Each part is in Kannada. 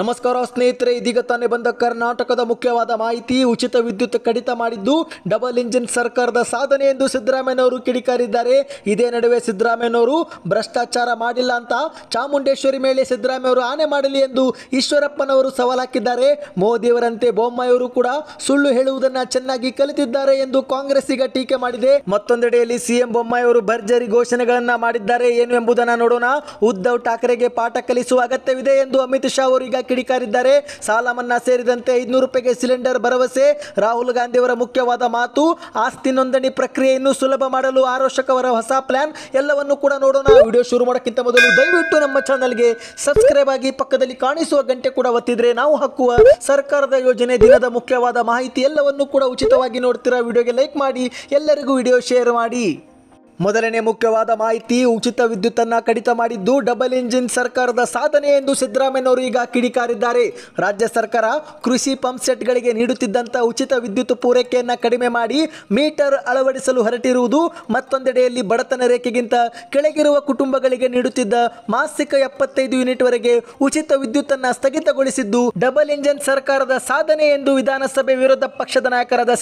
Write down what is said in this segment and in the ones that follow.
ನಮಸ್ಕಾರ ಸ್ನೇಹಿತರೆ ಇದೀಗ ತಾನೇ ಬಂದ ಕರ್ನಾಟಕದ ಮುಖ್ಯವಾದ ಮಾಹಿತಿ ಉಚಿತ ವಿದ್ಯುತ್ ಕಡಿತ ಮಾಡಿದ್ದು ಡಬಲ್ ಇಂಜಿನ್ ಸರ್ಕಾರದ ಸಾಧನೆ ಎಂದು ಸಿದ್ದರಾಮಯ್ಯನವರು ಕಿಡಿಕಾರಿದ್ದಾರೆ ಇದೇ ನಡುವೆ ಸಿದ್ದರಾಮಯ್ಯನವರು ಭ್ರಷ್ಟಾಚಾರ ಮಾಡಿಲ್ಲ ಅಂತ ಚಾಮುಂಡೇಶ್ವರಿ ಮೇಲೆ ಸಿದ್ದರಾಮಯ್ಯವರು ಆನೆ ಮಾಡಲಿ ಎಂದು ಈಶ್ವರಪ್ಪನವರು ಸವಾಲಾಕಿದ್ದಾರೆ ಮೋದಿಯವರಂತೆ ಬೊಮ್ಮಾಯಿಯವರು ಕೂಡ ಸುಳ್ಳು ಹೇಳುವುದನ್ನು ಚೆನ್ನಾಗಿ ಕಲಿತಿದ್ದಾರೆ ಎಂದು ಕಾಂಗ್ರೆಸ್ ಈಗ ಟೀಕೆ ಮಾಡಿದೆ ಮತ್ತೊಂದೆಡೆಯಲ್ಲಿ ಸಿಎಂ ಬೊಮ್ಮಾಯಿಯವರು ಭರ್ಜರಿ ಘೋಷಣೆಗಳನ್ನು ಮಾಡಿದ್ದಾರೆ ಏನು ಎಂಬುದನ್ನು ನೋಡೋಣ ಉದ್ಧವ್ ಠಾಕ್ರೆಗೆ ಪಾಠ ಕಲಿಸುವ ಅಗತ್ಯವಿದೆ ಎಂದು ಅಮಿತ್ ಶಾ ಅವರು ಈಗ ಕಿಡಿಕಾರಿದ್ದಾರೆ ಸಾಲ ಮನ್ನಾ ಸೇರಿದಂತೆ ಐದುನೂರು ರೂಪಾಯಿಗೆ ಸಿಲಿಂಡರ್ ಭರವಸೆ ರಾಹುಲ್ ಗಾಂಧಿಯವರ ಮುಖ್ಯವಾದ ಮಾತು ಆಸ್ತಿ ನೋಂದಣಿ ಪ್ರಕ್ರಿಯೆಯನ್ನು ಸುಲಭ ಮಾಡಲು ಆರೋಷಕ್ ಅವರ ಹೊಸ ಪ್ಲಾನ್ ಎಲ್ಲವನ್ನು ಕೂಡ ನೋಡೋಣ ವಿಡಿಯೋ ಶುರು ಮಾಡೋಕ್ಕಿಂತ ಮೊದಲು ದಯವಿಟ್ಟು ನಮ್ಮ ಚಾನಲ್ಗೆ ಸಬ್ಸ್ಕ್ರೈಬ್ ಆಗಿ ಪಕ್ಕದಲ್ಲಿ ಕಾಣಿಸುವ ಗಂಟೆ ಕೂಡ ಒತ್ತಿದ್ರೆ ನಾವು ಹಾಕುವ ಸರ್ಕಾರದ ಯೋಜನೆ ದಿನದ ಮುಖ್ಯವಾದ ಮಾಹಿತಿ ಎಲ್ಲವನ್ನು ಕೂಡ ಉಚಿತವಾಗಿ ನೋಡ್ತೀರಾ ವಿಡಿಯೋಗೆ ಲೈಕ್ ಮಾಡಿ ಎಲ್ಲರಿಗೂ ವಿಡಿಯೋ ಶೇರ್ ಮಾಡಿ ಮೊದಲನೇ ಮುಖ್ಯವಾದ ಮಾಹಿತಿ ಉಚಿತ ಅನ್ನ ಕಡಿತ ಮಾಡಿದ್ದು ಡಬಲ್ ಇಂಜಿನ್ ಸರ್ಕಾರದ ಸಾಧನೆ ಎಂದು ಸಿದ್ದರಾಮಯ್ಯನವರು ಈಗ ಕಿಡಿಕಾರಿದ್ದಾರೆ ರಾಜ್ಯ ಸರ್ಕಾರ ಕೃಷಿ ಪಂಪ್ ಸೆಟ್ಗಳಿಗೆ ನೀಡುತ್ತಿದ್ದಂತ ಉಚಿತ ವಿದ್ಯುತ್ ಪೂರೈಕೆಯನ್ನ ಕಡಿಮೆ ಮಾಡಿ ಮೀಟರ್ ಅಳವಡಿಸಲು ಹೊರಟಿರುವುದು ಮತ್ತೊಂದೆಡೆಯಲ್ಲಿ ಬಡತನ ರೇಖೆಗಿಂತ ಕೆಳಗಿರುವ ಕುಟುಂಬಗಳಿಗೆ ನೀಡುತ್ತಿದ್ದ ಮಾಸಿಕ ಎಪ್ಪತ್ತೈದು ವರೆಗೆ ಉಚಿತ ವಿದ್ಯುತ್ ಅನ್ನ ಸ್ಥಗಿತಗೊಳಿಸಿದ್ದು ಡಬಲ್ ಇಂಜಿನ್ ಸರ್ಕಾರದ ಸಾಧನೆ ಎಂದು ವಿಧಾನಸಭೆ ವಿರೋಧ ಪಕ್ಷದ ನಾಯಕರಾದ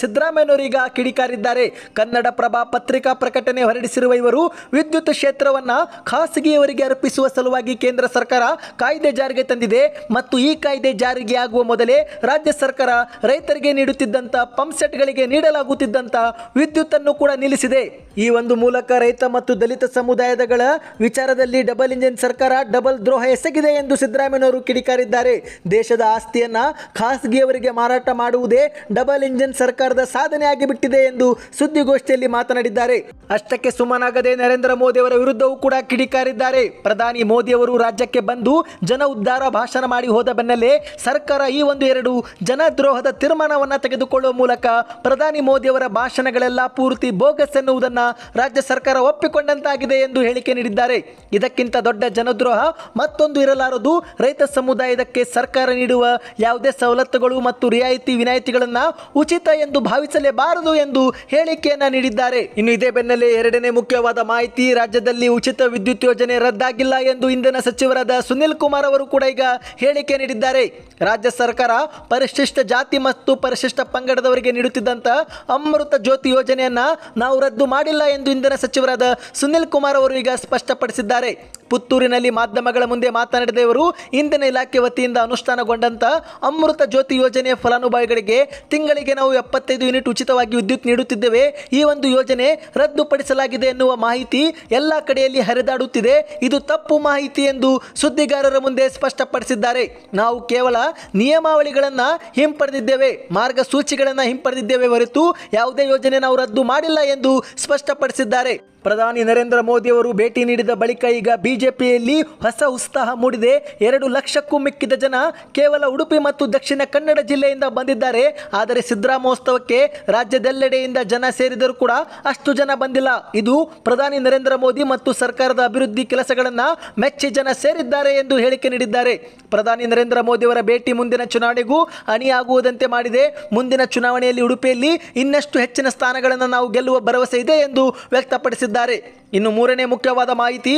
ಈಗ ಕಿಡಿಕಾರಿದ್ದಾರೆ ಕನ್ನಡಪ್ರಭ ಪತ್ರಿಕಾ ಪ್ರಕಟಣೆ ಹೊರಡಿ ನಡೆಸಿರುವ ಇವರು ವಿದ್ಯುತ್ ಕ್ಷೇತ್ರವನ್ನ ಖಾಸಗಿಯವರಿಗೆ ಅರ್ಪಿಸುವ ಸಲುವಾಗಿ ಕೇಂದ್ರ ಸರ್ಕಾರ ಕಾಯ್ದೆ ಜಾರಿಗೆ ತಂದಿದೆ ಮತ್ತು ಈ ಕಾಯ್ದೆ ಜಾರಿಗೆ ಆಗುವ ಮೊದಲೇ ರಾಜ್ಯ ಸರ್ಕಾರ ರೈತರಿಗೆ ನೀಡುತ್ತಿದ್ದಂಥ ಪಂಪ್ಸೆಟ್ಗಳಿಗೆ ನೀಡಲಾಗುತ್ತಿದ್ದಂಥ ವಿದ್ಯುತ್ತನ್ನು ಕೂಡ ನಿಲ್ಲಿಸಿದೆ ಈ ಒಂದು ಮೂಲಕ ರೈತ ಮತ್ತು ದಲಿತ ಸಮುದಾಯದಗಳ ವಿಚಾರದಲ್ಲಿ ಡಬಲ್ ಇಂಜಿನ್ ಸರ್ಕಾರ ಡಬಲ್ ದ್ರೋಹ ಎಸಗಿದೆ ಎಂದು ಸಿದ್ದರಾಮಯ್ಯನವರು ಕಿಡಿಕಾರಿದ್ದಾರೆ ದೇಶದ ಆಸ್ತಿಯನ್ನ ಖಾಸಗಿಯವರಿಗೆ ಮಾರಾಟ ಮಾಡುವುದೇ ಡಬಲ್ ಇಂಜಿನ್ ಸರ್ಕಾರದ ಸಾಧನೆ ಆಗಿಬಿಟ್ಟಿದೆ ಎಂದು ಸುದ್ದಿಗೋಷ್ಠಿಯಲ್ಲಿ ಮಾತನಾಡಿದ್ದಾರೆ ಅಷ್ಟಕ್ಕೆ ಸುಮ್ಮನಾಗದೆ ನರೇಂದ್ರ ಮೋದಿ ಅವರ ವಿರುದ್ಧವೂ ಕೂಡ ಕಿಡಿಕಾರಿದ್ದಾರೆ ಪ್ರಧಾನಿ ಮೋದಿ ಅವರು ರಾಜ್ಯಕ್ಕೆ ಬಂದು ಜನ ಉದ್ಧಾರ ಭಾಷಣ ಮಾಡಿ ಹೋದ ಬೆನ್ನಲ್ಲೇ ಸರ್ಕಾರ ಈ ಒಂದು ಎರಡು ಜನದ್ರೋಹದ ತೀರ್ಮಾನವನ್ನು ತೆಗೆದುಕೊಳ್ಳುವ ಮೂಲಕ ಪ್ರಧಾನಿ ಮೋದಿ ಅವರ ಭಾಷಣಗಳೆಲ್ಲ ಪೂರ್ತಿ ಬೋಗಸ್ ಎನ್ನುವುದನ್ನು ರಾಜ್ಯ ಸರ್ಕಾರ ಒಪ್ಪಿಕೊಂಡಂತಾಗಿದೆ ಎಂದು ಹೇಳಿಕೆ ನೀಡಿದ್ದಾರೆ ಇದಕ್ಕಿಂತ ದೊಡ್ಡ ಜನದ್ರೋಹ ಮತ್ತೊಂದು ಇರಲಾರದು ರೈತ ಸಮುದಾಯದಕ್ಕೆ ಸರ್ಕಾರ ನೀಡುವ ಯಾವುದೇ ಸವಲತ್ತುಗಳು ಮತ್ತು ರಿಯಾಯಿತಿ ವಿನಾಯಿತಿಗಳನ್ನು ಉಚಿತ ಎಂದು ಭಾವಿಸಲೇಬಾರದು ಎಂದು ಹೇಳಿಕೆಯನ್ನು ನೀಡಿದ್ದಾರೆ ಇನ್ನು ಇದೇ ಬೆನ್ನಲ್ಲೇ ಎರಡನೇ ಮುಖ್ಯವಾದ ಮಾಹಿತಿ ರಾಜ್ಯದಲ್ಲಿ ಉಚಿತ ವಿದ್ಯುತ್ ಯೋಜನೆ ರದ್ದಾಗಿಲ್ಲ ಎಂದು ಇಂಧನ ಸಚಿವರಾದ ಸುನಿಲ್ ಕುಮಾರ್ ಅವರು ಕೂಡ ಈಗ ಹೇಳಿಕೆ ನೀಡಿದ್ದಾರೆ ರಾಜ್ಯ ಸರ್ಕಾರ ಪರಿಶಿಷ್ಟ ಜಾತಿ ಮತ್ತು ಪರಿಶಿಷ್ಟ ಪಂಗಡದವರಿಗೆ ನೀಡುತ್ತಿದ್ದಂಥ ಅಮೃತ ಜ್ಯೋತಿ ಯೋಜನೆಯನ್ನು ನಾವು ರದ್ದು ಮಾಡಿಲ್ಲ ಎಂದು ಇಂಧನ ಸಚಿವರಾದ ಸುನಿಲ್ ಕುಮಾರ್ ಅವರು ಈಗ ಸ್ಪಷ್ಟಪಡಿಸಿದ್ದಾರೆ ಪುತ್ತೂರಿನಲ್ಲಿ ಮಾಧ್ಯಮಗಳ ಮುಂದೆ ಮಾತನಾಡಿದ ಇವರು ಇಂಧನ ಇಲಾಖೆ ವತಿಯಿಂದ ಅನುಷ್ಠಾನಗೊಂಡಂತ ಅಮೃತ ಜ್ಯೋತಿ ಯೋಜನೆಯ ಫಲಾನುಭವಿಗಳಿಗೆ ತಿಂಗಳಿಗೆ ನಾವು ಎಪ್ಪತ್ತೈದು ಯೂನಿಟ್ ಉಚಿತವಾಗಿ ವಿದ್ಯುತ್ ನೀಡುತ್ತಿದ್ದೇವೆ ಈ ಒಂದು ಯೋಜನೆ ರದ್ದುಪಡಿಸಲಾಗಿದೆ ಆಗಿದೆ ಎನ್ನುವ ಮಾಹಿತಿ ಎಲ್ಲ ಕಡೆಯಲ್ಲಿ ಹರಿದಾಡುತ್ತಿದೆ ಇದು ತಪ್ಪು ಮಾಹಿತಿ ಎಂದು ಸುದ್ದಿಗಾರರ ಮುಂದೆ ಸ್ಪಷ್ಟಪಡಿಸಿದ್ದಾರೆ ನಾವು ಕೇವಲ ನಿಯಮಾವಳಿಗಳನ್ನು ಹಿಂಪಡೆದಿದ್ದೇವೆ ಮಾರ್ಗಸೂಚಿಗಳನ್ನು ಹಿಂಪಡೆದಿದ್ದೇವೆ ಹೊರತು ಯಾವುದೇ ಯೋಜನೆ ನಾವು ರದ್ದು ಮಾಡಿಲ್ಲ ಎಂದು ಸ್ಪಷ್ಟಪಡಿಸಿದ್ದಾರೆ ಪ್ರಧಾನಿ ನರೇಂದ್ರ ಮೋದಿ ಅವರು ಭೇಟಿ ನೀಡಿದ ಬಳಿಕ ಈಗ ಬಿಜೆಪಿಯಲ್ಲಿ ಹೊಸ ಉತ್ಸಾಹ ಮೂಡಿದೆ ಎರಡು ಲಕ್ಷಕ್ಕೂ ಮಿಕ್ಕಿದ ಜನ ಕೇವಲ ಉಡುಪಿ ಮತ್ತು ದಕ್ಷಿಣ ಕನ್ನಡ ಜಿಲ್ಲೆಯಿಂದ ಬಂದಿದ್ದಾರೆ ಆದರೆ ಸಿದ್ದರಾಮೋತ್ಸವಕ್ಕೆ ರಾಜ್ಯದೆಲ್ಲೆಡೆಯಿಂದ ಜನ ಸೇರಿದರೂ ಕೂಡ ಅಷ್ಟು ಜನ ಬಂದಿಲ್ಲ ಇದು ಪ್ರಧಾನಿ ನರೇಂದ್ರ ಮೋದಿ ಮತ್ತು ಸರ್ಕಾರದ ಅಭಿವೃದ್ಧಿ ಕೆಲಸಗಳನ್ನು ಮೆಚ್ಚಿ ಜನ ಸೇರಿದ್ದಾರೆ ಎಂದು ಹೇಳಿಕೆ ನೀಡಿದ್ದಾರೆ ಪ್ರಧಾನಿ ನರೇಂದ್ರ ಮೋದಿ ಅವರ ಭೇಟಿ ಮುಂದಿನ ಚುನಾವಣೆಗೂ ಅಣಿಯಾಗುವುದಂತೆ ಮಾಡಿದೆ ಮುಂದಿನ ಚುನಾವಣೆಯಲ್ಲಿ ಉಡುಪಿಯಲ್ಲಿ ಇನ್ನಷ್ಟು ಹೆಚ್ಚಿನ ಸ್ಥಾನಗಳನ್ನು ನಾವು ಗೆಲ್ಲುವ ಭರವಸೆ ಇದೆ ಎಂದು ವ್ಯಕ್ತಪಡಿಸಿದ್ದಾರೆ ಹೇಳಿದ್ದಾರೆ ಇನ್ನು ಮೂರನೇ ಮುಖ್ಯವಾದ ಮಾಹಿತಿ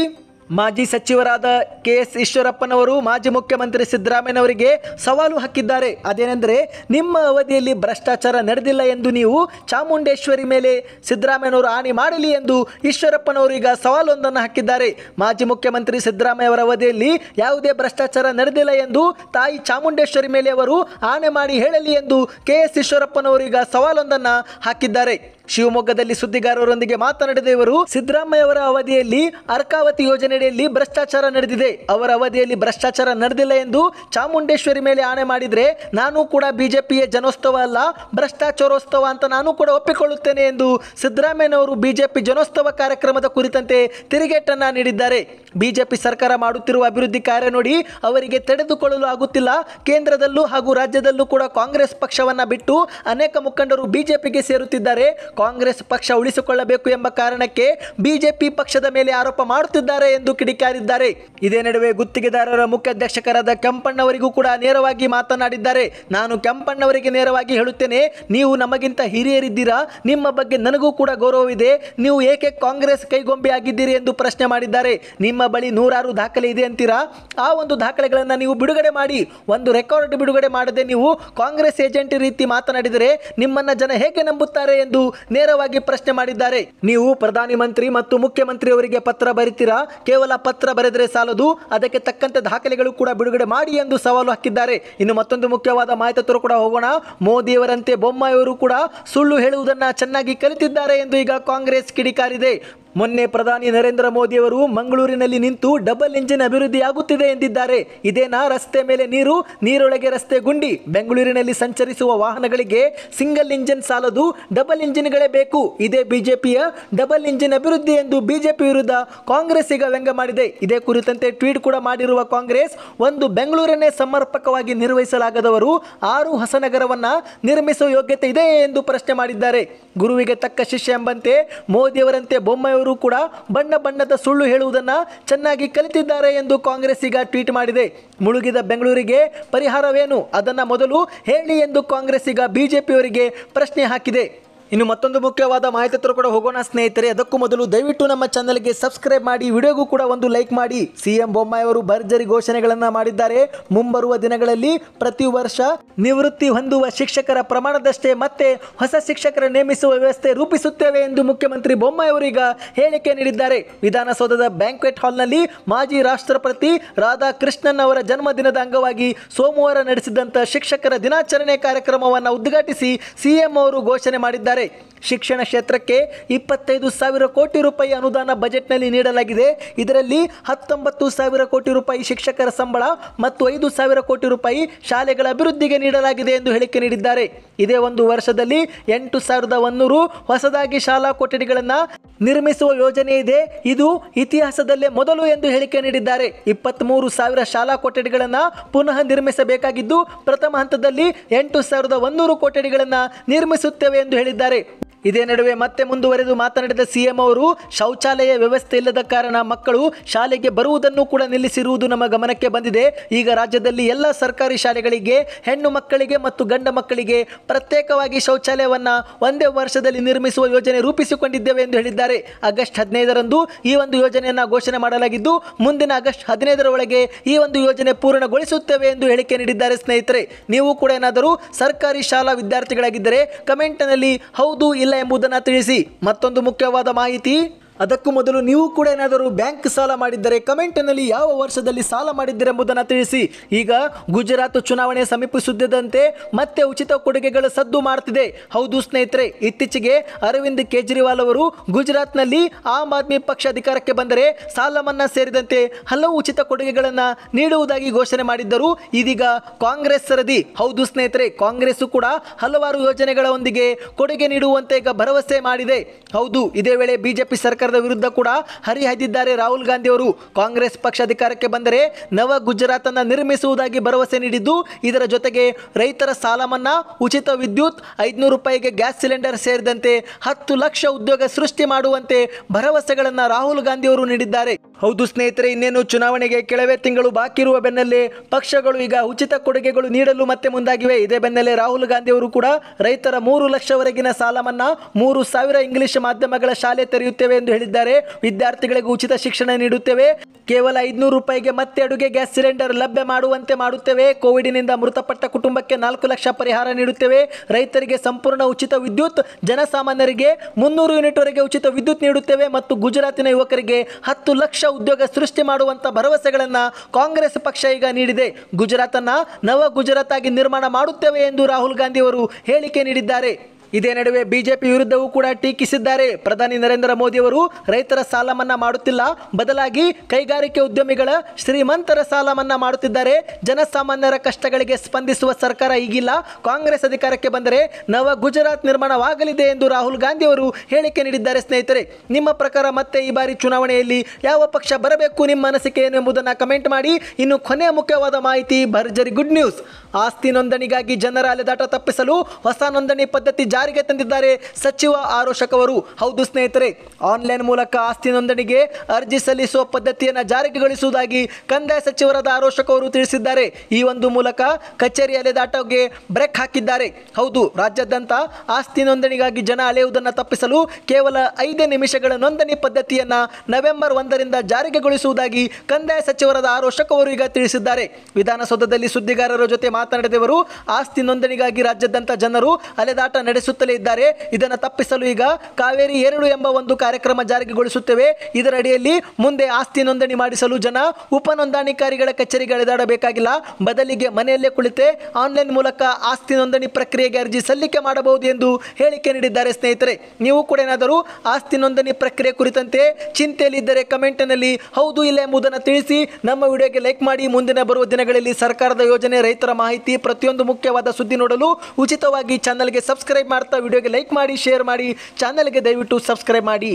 ಮಾಜಿ ಸಚಿವರಾದ ಕೆ ಎಸ್ ಈಶ್ವರಪ್ಪನವರು ಮಾಜಿ ಮುಖ್ಯಮಂತ್ರಿ ಸಿದ್ದರಾಮಯ್ಯನವರಿಗೆ ಸವಾಲು ಹಾಕಿದ್ದಾರೆ ಅದೇನೆಂದರೆ ನಿಮ್ಮ ಅವಧಿಯಲ್ಲಿ ಭ್ರಷ್ಟಾಚಾರ ನಡೆದಿಲ್ಲ ಎಂದು ನೀವು ಚಾಮುಂಡೇಶ್ವರಿ ಮೇಲೆ ಸಿದ್ದರಾಮಯ್ಯನವರು ಹಾನಿ ಮಾಡಲಿ ಎಂದು ಈಶ್ವರಪ್ಪನವರೀಗ ಸವಾಲೊಂದನ್ನು ಹಾಕಿದ್ದಾರೆ ಮಾಜಿ ಮುಖ್ಯಮಂತ್ರಿ ಸಿದ್ದರಾಮಯ್ಯವರ ಅವಧಿಯಲ್ಲಿ ಯಾವುದೇ ಭ್ರಷ್ಟಾಚಾರ ನಡೆದಿಲ್ಲ ಎಂದು ತಾಯಿ ಚಾಮುಂಡೇಶ್ವರಿ ಮೇಲೆ ಅವರು ಆಣೆ ಮಾಡಿ ಹೇಳಲಿ ಎಂದು ಕೆ ಎಸ್ ಈಗ ಸವಾಲೊಂದನ್ನು ಹಾಕಿದ್ದಾರೆ ಶಿವಮೊಗ್ಗದಲ್ಲಿ ಸುದ್ದಿಗಾರರೊಂದಿಗೆ ಮಾತನಾಡಿದ ಇವರು ಸಿದ್ದರಾಮಯ್ಯ ಅವರ ಅವಧಿಯಲ್ಲಿ ಅರ್ಕಾವತಿ ಯೋಜನೆಯಲ್ಲಿ ಭ್ರಷ್ಟಾಚಾರ ನಡೆದಿದೆ ಅವರ ಅವಧಿಯಲ್ಲಿ ಭ್ರಷ್ಟಾಚಾರ ನಡೆದಿಲ್ಲ ಎಂದು ಚಾಮುಂಡೇಶ್ವರಿ ಮೇಲೆ ಆಣೆ ಮಾಡಿದರೆ ನಾನು ಕೂಡ ಬಿಜೆಪಿಯ ಜನೋತ್ಸವ ಅಲ್ಲ ಭ್ರಷ್ಟಾಚಾರೋತ್ಸವ ಅಂತ ನಾನು ಕೂಡ ಒಪ್ಪಿಕೊಳ್ಳುತ್ತೇನೆ ಎಂದು ಸಿದ್ದರಾಮಯ್ಯನವರು ಬಿಜೆಪಿ ಜನೋತ್ಸವ ಕಾರ್ಯಕ್ರಮದ ಕುರಿತಂತೆ ತಿರುಗೇಟನ್ನ ನೀಡಿದ್ದಾರೆ ಬಿಜೆಪಿ ಸರ್ಕಾರ ಮಾಡುತ್ತಿರುವ ಅಭಿವೃದ್ಧಿ ಕಾರ್ಯ ನೋಡಿ ಅವರಿಗೆ ತಡೆದುಕೊಳ್ಳಲು ಆಗುತ್ತಿಲ್ಲ ಕೇಂದ್ರದಲ್ಲೂ ಹಾಗೂ ರಾಜ್ಯದಲ್ಲೂ ಕೂಡ ಕಾಂಗ್ರೆಸ್ ಪಕ್ಷವನ್ನ ಬಿಟ್ಟು ಅನೇಕ ಮುಖಂಡರು ಬಿಜೆಪಿಗೆ ಸೇರುತ್ತಿದ್ದಾರೆ ಕಾಂಗ್ರೆಸ್ ಪಕ್ಷ ಉಳಿಸಿಕೊಳ್ಳಬೇಕು ಎಂಬ ಕಾರಣಕ್ಕೆ ಬಿಜೆಪಿ ಪಕ್ಷದ ಮೇಲೆ ಆರೋಪ ಮಾಡುತ್ತಿದ್ದಾರೆ ಎಂದು ಕಿಡಿಕಾರಿದ್ದಾರೆ ಇದೇ ನಡುವೆ ಗುತ್ತಿಗೆದಾರರ ಮುಖ್ಯಾಧ್ಯಕ್ಷಕರಾದ ಕೆಂಪಣ್ಣವರಿಗೂ ಕೂಡ ನೇರವಾಗಿ ಮಾತನಾಡಿದ್ದಾರೆ ನಾನು ಕೆಂಪಣ್ಣವರಿಗೆ ನೇರವಾಗಿ ಹೇಳುತ್ತೇನೆ ನೀವು ನಮಗಿಂತ ಹಿರಿಯರಿದ್ದೀರಾ ನಿಮ್ಮ ಬಗ್ಗೆ ನನಗೂ ಕೂಡ ಗೌರವವಿದೆ ನೀವು ಏಕೆ ಕಾಂಗ್ರೆಸ್ ಕೈಗೊಂಬೆ ಆಗಿದ್ದೀರಿ ಎಂದು ಪ್ರಶ್ನೆ ಮಾಡಿದ್ದಾರೆ ನಿಮ್ಮ ಬಳಿ ನೂರಾರು ದಾಖಲೆ ಇದೆ ಅಂತೀರಾ ಆ ಒಂದು ದಾಖಲೆಗಳನ್ನು ನೀವು ಬಿಡುಗಡೆ ಮಾಡಿ ಒಂದು ರೆಕಾರ್ಡ್ ಬಿಡುಗಡೆ ಮಾಡದೆ ನೀವು ಕಾಂಗ್ರೆಸ್ ಏಜೆಂಟ್ ರೀತಿ ಮಾತನಾಡಿದರೆ ನಿಮ್ಮನ್ನು ಜನ ಹೇಗೆ ನಂಬುತ್ತಾರೆ ಎಂದು ನೇರವಾಗಿ ಪ್ರಶ್ನೆ ಮಾಡಿದ್ದಾರೆ ನೀವು ಪ್ರಧಾನಿ ಮಂತ್ರಿ ಮತ್ತು ಮುಖ್ಯಮಂತ್ರಿಯವರಿಗೆ ಪತ್ರ ಬರೀತೀರಾ ಕೇವಲ ಪತ್ರ ಬರೆದರೆ ಸಾಲದು ಅದಕ್ಕೆ ತಕ್ಕಂತೆ ದಾಖಲೆಗಳು ಕೂಡ ಬಿಡುಗಡೆ ಮಾಡಿ ಎಂದು ಸವಾಲು ಹಾಕಿದ್ದಾರೆ ಇನ್ನು ಮತ್ತೊಂದು ಮುಖ್ಯವಾದ ಮಾಹಿತಿ ಕೂಡ ಹೋಗೋಣ ಮೋದಿಯವರಂತೆ ಬೊಮ್ಮಾಯಿಯವರು ಕೂಡ ಸುಳ್ಳು ಹೇಳುವುದನ್ನು ಚೆನ್ನಾಗಿ ಕಲಿತಿದ್ದಾರೆ ಎಂದು ಈಗ ಕಾಂಗ್ರೆಸ್ ಕಿಡಿಕಾರಿದೆ ಮೊನ್ನೆ ಪ್ರಧಾನಿ ನರೇಂದ್ರ ಮೋದಿಯವರು ಮಂಗಳೂರಿನಲ್ಲಿ ನಿಂತು ಡಬಲ್ ಇಂಜಿನ್ ಅಭಿವೃದ್ಧಿಯಾಗುತ್ತಿದೆ ಎಂದಿದ್ದಾರೆ ಇದೇನಾ ರಸ್ತೆ ಮೇಲೆ ನೀರು ನೀರೊಳಗೆ ರಸ್ತೆ ಗುಂಡಿ ಬೆಂಗಳೂರಿನಲ್ಲಿ ಸಂಚರಿಸುವ ವಾಹನಗಳಿಗೆ ಸಿಂಗಲ್ ಇಂಜಿನ್ ಸಾಲದು ಡಬಲ್ ಇಂಜಿನ್ಗಳೇ ಬೇಕು ಇದೇ ಬಿಜೆಪಿಯ ಡಬಲ್ ಇಂಜಿನ್ ಅಭಿವೃದ್ಧಿ ಎಂದು ಬಿಜೆಪಿ ವಿರುದ್ಧ ಕಾಂಗ್ರೆಸ್ ಈಗ ವ್ಯಂಗ್ಯ ಮಾಡಿದೆ ಇದೇ ಕುರಿತಂತೆ ಟ್ವೀಟ್ ಕೂಡ ಮಾಡಿರುವ ಕಾಂಗ್ರೆಸ್ ಒಂದು ಬೆಂಗಳೂರನ್ನೇ ಸಮರ್ಪಕವಾಗಿ ನಿರ್ವಹಿಸಲಾಗದವರು ಆರು ಹೊಸನಗರವನ್ನ ನಿರ್ಮಿಸುವ ಯೋಗ್ಯತೆ ಇದೆ ಎಂದು ಪ್ರಶ್ನೆ ಮಾಡಿದ್ದಾರೆ ಗುರುವಿಗೆ ತಕ್ಕ ಶಿಷ್ಯ ಎಂಬಂತೆ ಮೋದಿಯವರಂತೆ ಬೊಮ್ಮೆಯವರು ಅವರು ಕೂಡ ಬಣ್ಣ ಬಣ್ಣದ ಸುಳ್ಳು ಹೇಳುವುದನ್ನು ಚೆನ್ನಾಗಿ ಕಲಿತಿದ್ದಾರೆ ಎಂದು ಕಾಂಗ್ರೆಸ್ ಈಗ ಟ್ವೀಟ್ ಮಾಡಿದೆ ಮುಳುಗಿದ ಬೆಂಗಳೂರಿಗೆ ಪರಿಹಾರವೇನು ಅದನ್ನು ಮೊದಲು ಹೇಳಿ ಎಂದು ಕಾಂಗ್ರೆಸ್ ಈಗ ಬಿಜೆಪಿಯವರಿಗೆ ಪ್ರಶ್ನೆ ಹಾಕಿದೆ ಇನ್ನು ಮತ್ತೊಂದು ಮುಖ್ಯವಾದ ಮಾಹಿತಿ ಕೂಡ ಹೋಗೋಣ ಸ್ನೇಹಿತರೆ ಅದಕ್ಕೂ ಮೊದಲು ದಯವಿಟ್ಟು ನಮ್ಮ ಗೆ ಸಬ್ಸ್ಕ್ರೈಬ್ ಮಾಡಿ ವಿಡಿಯೋಗೂ ಕೂಡ ಒಂದು ಲೈಕ್ ಮಾಡಿ ಸಿಎಂ ಬೊಮ್ಮಾಯಿ ಅವರು ಭರ್ಜರಿ ಘೋಷಣೆಗಳನ್ನು ಮಾಡಿದ್ದಾರೆ ಮುಂಬರುವ ದಿನಗಳಲ್ಲಿ ಪ್ರತಿ ವರ್ಷ ನಿವೃತ್ತಿ ಹೊಂದುವ ಶಿಕ್ಷಕರ ಪ್ರಮಾಣದಷ್ಟೇ ಮತ್ತೆ ಹೊಸ ಶಿಕ್ಷಕರ ನೇಮಿಸುವ ವ್ಯವಸ್ಥೆ ರೂಪಿಸುತ್ತೇವೆ ಎಂದು ಮುಖ್ಯಮಂತ್ರಿ ಬೊಮ್ಮಾಯಿ ಅವರೀಗ ಹೇಳಿಕೆ ನೀಡಿದ್ದಾರೆ ವಿಧಾನಸೌಧದ ಬ್ಯಾಂಕ್ವೆಟ್ ಹಾಲ್ನಲ್ಲಿ ಮಾಜಿ ರಾಷ್ಟ್ರಪತಿ ರಾಧಾಕೃಷ್ಣನ್ ಅವರ ಜನ್ಮದಿನದ ಅಂಗವಾಗಿ ಸೋಮವಾರ ನಡೆಸಿದಂಥ ಶಿಕ್ಷಕರ ದಿನಾಚರಣೆ ಕಾರ್ಯಕ್ರಮವನ್ನು ಉದ್ಘಾಟಿಸಿ ಸಿಎಂ ಅವರು ಘೋಷಣೆ ಮಾಡಿದ್ದಾರೆ ಹೇಳ್ತಾರೆ ಶಿಕ್ಷಣ ಕ್ಷೇತ್ರಕ್ಕೆ ಇಪ್ಪತ್ತೈದು ಸಾವಿರ ಕೋಟಿ ರೂಪಾಯಿ ಅನುದಾನ ಬಜೆಟ್ನಲ್ಲಿ ನೀಡಲಾಗಿದೆ ಇದರಲ್ಲಿ ಹತ್ತೊಂಬತ್ತು ಸಾವಿರ ಕೋಟಿ ರೂಪಾಯಿ ಶಿಕ್ಷಕರ ಸಂಬಳ ಮತ್ತು ಐದು ಸಾವಿರ ಕೋಟಿ ರೂಪಾಯಿ ಶಾಲೆಗಳ ಅಭಿವೃದ್ಧಿಗೆ ನೀಡಲಾಗಿದೆ ಎಂದು ಹೇಳಿಕೆ ನೀಡಿದ್ದಾರೆ ಇದೇ ಒಂದು ವರ್ಷದಲ್ಲಿ ಎಂಟು ಸಾವಿರದ ಒನ್ನೂರು ಹೊಸದಾಗಿ ಶಾಲಾ ಕೊಠಡಿಗಳನ್ನು ನಿರ್ಮಿಸುವ ಯೋಜನೆ ಇದೆ ಇದು ಇತಿಹಾಸದಲ್ಲೇ ಮೊದಲು ಎಂದು ಹೇಳಿಕೆ ನೀಡಿದ್ದಾರೆ ಇಪ್ಪತ್ತ್ಮೂರು ಸಾವಿರ ಶಾಲಾ ಕೊಠಡಿಗಳನ್ನು ಪುನಃ ನಿರ್ಮಿಸಬೇಕಾಗಿದ್ದು ಪ್ರಥಮ ಹಂತದಲ್ಲಿ ಎಂಟು ಸಾವಿರದ ಒಂದೂರು ಕೊಠಡಿಗಳನ್ನು ನಿರ್ಮಿಸುತ್ತೇವೆ ಎಂದು ಹೇಳಿದ್ದಾರೆ ಇದೇ ನಡುವೆ ಮತ್ತೆ ಮುಂದುವರೆದು ಮಾತನಾಡಿದ ಸಿಎಂ ಅವರು ಶೌಚಾಲಯ ವ್ಯವಸ್ಥೆ ಇಲ್ಲದ ಕಾರಣ ಮಕ್ಕಳು ಶಾಲೆಗೆ ಬರುವುದನ್ನು ಕೂಡ ನಿಲ್ಲಿಸಿರುವುದು ನಮ್ಮ ಗಮನಕ್ಕೆ ಬಂದಿದೆ ಈಗ ರಾಜ್ಯದಲ್ಲಿ ಎಲ್ಲ ಸರ್ಕಾರಿ ಶಾಲೆಗಳಿಗೆ ಹೆಣ್ಣು ಮಕ್ಕಳಿಗೆ ಮತ್ತು ಗಂಡ ಮಕ್ಕಳಿಗೆ ಪ್ರತ್ಯೇಕವಾಗಿ ಶೌಚಾಲಯವನ್ನು ಒಂದೇ ವರ್ಷದಲ್ಲಿ ನಿರ್ಮಿಸುವ ಯೋಜನೆ ರೂಪಿಸಿಕೊಂಡಿದ್ದೇವೆ ಎಂದು ಹೇಳಿದ್ದಾರೆ ಆಗಸ್ಟ್ ಹದಿನೈದರಂದು ಈ ಒಂದು ಯೋಜನೆಯನ್ನು ಘೋಷಣೆ ಮಾಡಲಾಗಿದ್ದು ಮುಂದಿನ ಆಗಸ್ಟ್ ಹದಿನೈದರ ಒಳಗೆ ಈ ಒಂದು ಯೋಜನೆ ಪೂರ್ಣಗೊಳಿಸುತ್ತೇವೆ ಎಂದು ಹೇಳಿಕೆ ನೀಡಿದ್ದಾರೆ ಸ್ನೇಹಿತರೆ ನೀವು ಕೂಡ ಏನಾದರೂ ಸರ್ಕಾರಿ ಶಾಲಾ ವಿದ್ಯಾರ್ಥಿಗಳಾಗಿದ್ದರೆ ಕಮೆಂಟ್ನಲ್ಲಿ ಹೌದು ಇಲ್ಲ ಎಂಬುದನ್ನು ತಿಳಿಸಿ ಮತ್ತೊಂದು ಮುಖ್ಯವಾದ ಮಾಹಿತಿ ಅದಕ್ಕೂ ಮೊದಲು ನೀವು ಕೂಡ ಏನಾದರೂ ಬ್ಯಾಂಕ್ ಸಾಲ ಮಾಡಿದ್ದರೆ ಕಮೆಂಟ್ನಲ್ಲಿ ಯಾವ ವರ್ಷದಲ್ಲಿ ಸಾಲ ಎಂಬುದನ್ನು ತಿಳಿಸಿ ಈಗ ಗುಜರಾತ್ ಚುನಾವಣೆ ಸಮೀಪಿಸುತ್ತಿದ್ದಂತೆ ಮತ್ತೆ ಉಚಿತ ಕೊಡುಗೆಗಳ ಸದ್ದು ಮಾಡುತ್ತಿದೆ ಹೌದು ಸ್ನೇಹಿತರೆ ಇತ್ತೀಚೆಗೆ ಅರವಿಂದ್ ಕೇಜ್ರಿವಾಲ್ ಅವರು ಗುಜರಾತ್ನಲ್ಲಿ ಆಮ್ ಆದ್ಮಿ ಪಕ್ಷ ಅಧಿಕಾರಕ್ಕೆ ಬಂದರೆ ಸಾಲ ಮನ್ನಾ ಸೇರಿದಂತೆ ಹಲವು ಉಚಿತ ಕೊಡುಗೆಗಳನ್ನು ನೀಡುವುದಾಗಿ ಘೋಷಣೆ ಮಾಡಿದ್ದರು ಇದೀಗ ಕಾಂಗ್ರೆಸ್ ಸರದಿ ಹೌದು ಸ್ನೇಹಿತರೆ ಕಾಂಗ್ರೆಸ್ ಕೂಡ ಹಲವಾರು ಯೋಜನೆಗಳೊಂದಿಗೆ ಕೊಡುಗೆ ನೀಡುವಂತೆ ಈಗ ಭರವಸೆ ಮಾಡಿದೆ ಹೌದು ಇದೇ ವೇಳೆ ಬಿಜೆಪಿ ಸರ್ಕಾರ ಸರ್ಕಾರದ ವಿರುದ್ಧ ಕೂಡ ಹರಿಹಾಯ್ದಿದ್ದಾರೆ ರಾಹುಲ್ ಗಾಂಧಿ ಅವರು ಕಾಂಗ್ರೆಸ್ ಪಕ್ಷ ಅಧಿಕಾರಕ್ಕೆ ಬಂದರೆ ನವ ಗುಜರಾತ್ ಅನ್ನು ನಿರ್ಮಿಸುವುದಾಗಿ ಭರವಸೆ ನೀಡಿದ್ದು ಇದರ ಜೊತೆಗೆ ರೈತರ ಸಾಲ ಮನ್ನಾ ಉಚಿತ ವಿದ್ಯುತ್ ಐದುನೂರು ರೂಪಾಯಿಗೆ ಗ್ಯಾಸ್ ಸಿಲಿಂಡರ್ ಸೇರಿದಂತೆ ಹತ್ತು ಲಕ್ಷ ಉದ್ಯೋಗ ಸೃಷ್ಟಿ ಮಾಡುವಂತೆ ಭರವಸೆಗಳನ್ನು ರಾಹುಲ್ ಗಾಂಧಿ ಅವರು ನೀಡಿದ್ದಾರೆ ಹೌದು ಸ್ನೇಹಿತರೆ ಇನ್ನೇನು ಚುನಾವಣೆಗೆ ಕೆಲವೇ ತಿಂಗಳು ಬಾಕಿ ಇರುವ ಬೆನ್ನಲ್ಲೇ ಪಕ್ಷಗಳು ಈಗ ಉಚಿತ ಕೊಡುಗೆಗಳು ನೀಡಲು ಮತ್ತೆ ಮುಂದಾಗಿವೆ ಇದೇ ಬೆನ್ನಲ್ಲೇ ರಾಹುಲ್ ಗಾಂಧಿ ಅವರು ಕೂಡ ರೈತರ ಮೂರು ಲಕ್ಷವರೆಗಿನ ಸಾಲ ಮನ್ನಾ ಮೂರು ಸಾವಿರ ಇಂಗ್ಲಿಷ್ ಮಾಧ್ಯಮಗಳ ಶಾಲೆ ತೆರೆಯುತ್ತೇವೆ ಎಂದು ಹೇಳಿದ್ದಾರೆ ವಿದ್ಯಾರ್ಥಿಗಳಿಗೆ ಉಚಿತ ಶಿಕ್ಷಣ ನೀಡುತ್ತೇವೆ ಕೇವಲ ಐದುನೂರು ರೂಪಾಯಿಗೆ ಮತ್ತೆ ಅಡುಗೆ ಗ್ಯಾಸ್ ಸಿಲಿಂಡರ್ ಲಭ್ಯ ಮಾಡುವಂತೆ ಮಾಡುತ್ತೇವೆ ಕೋವಿಡ್ನಿಂದ ಮೃತಪಟ್ಟ ಕುಟುಂಬಕ್ಕೆ ನಾಲ್ಕು ಲಕ್ಷ ಪರಿಹಾರ ನೀಡುತ್ತೇವೆ ರೈತರಿಗೆ ಸಂಪೂರ್ಣ ಉಚಿತ ವಿದ್ಯುತ್ ಜನಸಾಮಾನ್ಯರಿಗೆ ಮುನ್ನೂರು ಯೂನಿಟ್ವರೆಗೆ ಉಚಿತ ವಿದ್ಯುತ್ ನೀಡುತ್ತೇವೆ ಮತ್ತು ಗುಜರಾತಿನ ಯುವಕರಿಗೆ ಹತ್ತು ಲಕ್ಷ ಉದ್ಯೋಗ ಸೃಷ್ಟಿ ಮಾಡುವಂಥ ಭರವಸೆಗಳನ್ನು ಕಾಂಗ್ರೆಸ್ ಪಕ್ಷ ಈಗ ನೀಡಿದೆ ಗುಜರಾತನ್ನು ನವ ಗುಜರಾತ್ ಆಗಿ ನಿರ್ಮಾಣ ಮಾಡುತ್ತೇವೆ ಎಂದು ರಾಹುಲ್ ಗಾಂಧಿ ಅವರು ಹೇಳಿಕೆ ನೀಡಿದ್ದಾರೆ ಇದೇ ನಡುವೆ ಬಿಜೆಪಿ ವಿರುದ್ಧವೂ ಕೂಡ ಟೀಕಿಸಿದ್ದಾರೆ ಪ್ರಧಾನಿ ನರೇಂದ್ರ ಮೋದಿ ಅವರು ರೈತರ ಸಾಲ ಮನ್ನಾ ಮಾಡುತ್ತಿಲ್ಲ ಬದಲಾಗಿ ಕೈಗಾರಿಕೆ ಉದ್ಯಮಿಗಳ ಶ್ರೀಮಂತರ ಸಾಲ ಮನ್ನಾ ಮಾಡುತ್ತಿದ್ದಾರೆ ಜನಸಾಮಾನ್ಯರ ಕಷ್ಟಗಳಿಗೆ ಸ್ಪಂದಿಸುವ ಸರ್ಕಾರ ಈಗಿಲ್ಲ ಕಾಂಗ್ರೆಸ್ ಅಧಿಕಾರಕ್ಕೆ ಬಂದರೆ ನವ ಗುಜರಾತ್ ನಿರ್ಮಾಣವಾಗಲಿದೆ ಎಂದು ರಾಹುಲ್ ಗಾಂಧಿ ಅವರು ಹೇಳಿಕೆ ನೀಡಿದ್ದಾರೆ ಸ್ನೇಹಿತರೆ ನಿಮ್ಮ ಪ್ರಕಾರ ಮತ್ತೆ ಈ ಬಾರಿ ಚುನಾವಣೆಯಲ್ಲಿ ಯಾವ ಪಕ್ಷ ಬರಬೇಕು ನಿಮ್ಮ ಅನಿಸಿಕೆ ಏನು ಎಂಬುದನ್ನು ಕಮೆಂಟ್ ಮಾಡಿ ಇನ್ನು ಕೊನೆಯ ಮುಖ್ಯವಾದ ಮಾಹಿತಿ ಭರ್ಜರಿ ಗುಡ್ ನ್ಯೂಸ್ ಆಸ್ತಿ ನೋಂದಣಿಗಾಗಿ ಜನರ ಅಲೆದಾಟ ತಪ್ಪಿಸಲು ಹೊಸ ನೋಂದಣಿ ಪದ್ಧತಿ ಜಾರಿಗೆ ತಂದಿದ್ದಾರೆ ಸಚಿವ ಆರೋಶಕ್ ಅವರು ಹೌದು ಸ್ನೇಹಿತರೆ ಆನ್ಲೈನ್ ಮೂಲಕ ಆಸ್ತಿ ನೋಂದಣಿಗೆ ಅರ್ಜಿ ಸಲ್ಲಿಸುವ ಪದ್ಧತಿಯನ್ನು ಜಾರಿಗೆಗೊಳಿಸುವುದಾಗಿ ಕಂದಾಯ ಸಚಿವರಾದ ಆರೋಶಕ್ ಅವರು ತಿಳಿಸಿದ್ದಾರೆ ಈ ಒಂದು ಮೂಲಕ ಕಚೇರಿ ಅಲೆದಾಟಕ್ಕೆ ಬ್ರೇಕ್ ಹಾಕಿದ್ದಾರೆ ಹೌದು ರಾಜ್ಯಾದ್ಯಂತ ಆಸ್ತಿ ನೋಂದಣಿಗಾಗಿ ಜನ ಅಲೆಯುವುದನ್ನು ತಪ್ಪಿಸಲು ಕೇವಲ ಐದೇ ನಿಮಿಷಗಳ ನೋಂದಣಿ ಪದ್ಧತಿಯನ್ನು ನವೆಂಬರ್ ಒಂದರಿಂದ ಜಾರಿಗೆಗೊಳಿಸುವುದಾಗಿ ಕಂದಾಯ ಸಚಿವರಾದ ಆರೋಶಕ್ ಅವರು ಈಗ ತಿಳಿಸಿದ್ದಾರೆ ವಿಧಾನಸೌಧದಲ್ಲಿ ಸುದ್ದಿಗಾರರ ಜೊತೆ ಮಾತನಾಡಿದವರು ಆಸ್ತಿ ನೋಂದಣಿಗಾಗಿ ರಾಜ್ಯಾದ್ಯಂತ ಜನರು ಅಲೆದಾಟ ನಡೆಸಿ ಸುತ್ತಲೇ ಇದ್ದಾರೆ ಇದನ್ನು ತಪ್ಪಿಸಲು ಈಗ ಕಾವೇರಿ ಎರಡು ಎಂಬ ಒಂದು ಕಾರ್ಯಕ್ರಮ ಜಾರಿಗೊಳಿಸುತ್ತೇವೆ ಇದರಡಿಯಲ್ಲಿ ಮುಂದೆ ಆಸ್ತಿ ನೋಂದಣಿ ಮಾಡಿಸಲು ಜನ ಉಪ ನೋಂದಣಿಕಾರಿಗಳ ಕಚೇರಿಗೆ ಅಳೆದಾಡಬೇಕಾಗಿಲ್ಲ ಬದಲಿಗೆ ಮನೆಯಲ್ಲೇ ಕುಳಿತೆ ಆನ್ಲೈನ್ ಮೂಲಕ ಆಸ್ತಿ ನೋಂದಣಿ ಪ್ರಕ್ರಿಯೆಗೆ ಅರ್ಜಿ ಸಲ್ಲಿಕೆ ಮಾಡಬಹುದು ಎಂದು ಹೇಳಿಕೆ ನೀಡಿದ್ದಾರೆ ಸ್ನೇಹಿತರೆ ನೀವು ಕೂಡ ಏನಾದರೂ ಆಸ್ತಿ ನೋಂದಣಿ ಪ್ರಕ್ರಿಯೆ ಕುರಿತಂತೆ ಚಿಂತೆಯಲ್ಲಿದ್ದರೆ ಕಮೆಂಟ್ನಲ್ಲಿ ಹೌದು ಇಲ್ಲ ಎಂಬುದನ್ನು ತಿಳಿಸಿ ನಮ್ಮ ವಿಡಿಯೋಗೆ ಲೈಕ್ ಮಾಡಿ ಮುಂದಿನ ಬರುವ ದಿನಗಳಲ್ಲಿ ಸರ್ಕಾರದ ಯೋಜನೆ ರೈತರ ಮಾಹಿತಿ ಪ್ರತಿಯೊಂದು ಮುಖ್ಯವಾದ ಸುದ್ದಿ ನೋಡಲು ಉಚಿತವಾಗಿ ಚಾನಲ್ಗೆ ಸಬ್ಸ್ಕ್ರೈಬ್ ಮಾಡಿ ಮಾಡ್ತಾ ವಿಡಿಯೋಗೆ ಲೈಕ್ ಮಾಡಿ ಶೇರ್ ಮಾಡಿ ಚಾನಲ್ಗೆ ದಯವಿಟ್ಟು ಸಬ್ಸ್ಕ್ರೈಬ್ ಮಾಡಿ